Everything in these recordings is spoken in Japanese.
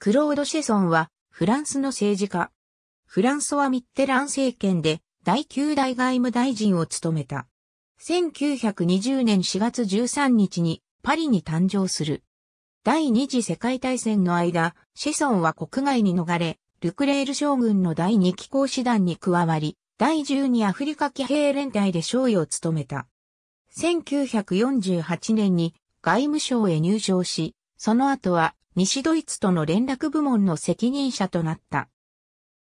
クロード・シェソンは、フランスの政治家。フランソワ・ミッテラン政権で、第9代外務大臣を務めた。1920年4月13日に、パリに誕生する。第二次世界大戦の間、シェソンは国外に逃れ、ルクレール将軍の第二機構師団に加わり、第12アフリカ騎兵連隊で将尉を務めた。1948年に外務省へ入省し、その後は西ドイツとの連絡部門の責任者となった。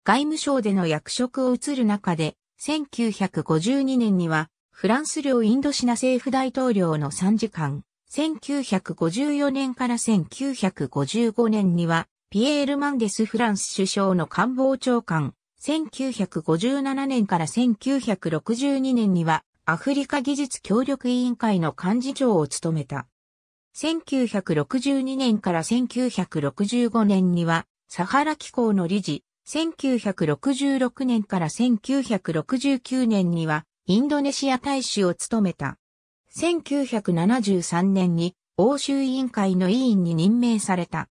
外務省での役職を移る中で、1952年には、フランス領インドシナ政府大統領の参事官、1954年から1955年には、ピエール・マンデス・フランス首相の官房長官、1957年から1962年には、アフリカ技術協力委員会の幹事長を務めた。1962年から1965年には、サハラ機構の理事、1966年から1969年には、インドネシア大使を務めた。1973年に、欧州委員会の委員に任命された。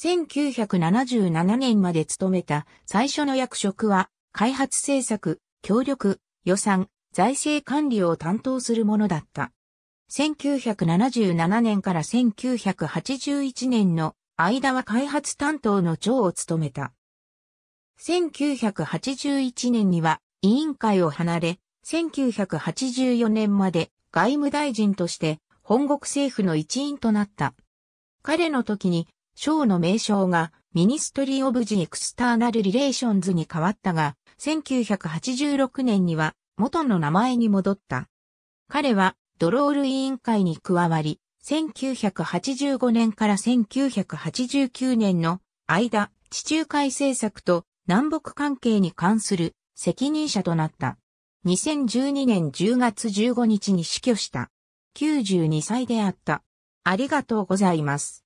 1977年まで務めた最初の役職は、開発政策、協力、予算、財政管理を担当するものだった。1977年から1981年の間は開発担当の長を務めた。1981年には委員会を離れ、1984年まで外務大臣として本国政府の一員となった。彼の時に、省の名称がミニストリー・オブ・ジ・エクスターナル・リレーションズに変わったが、1986年には元の名前に戻った。彼はドロール委員会に加わり、1985年から1989年の間、地中海政策と南北関係に関する責任者となった。2012年10月15日に死去した。92歳であった。ありがとうございます。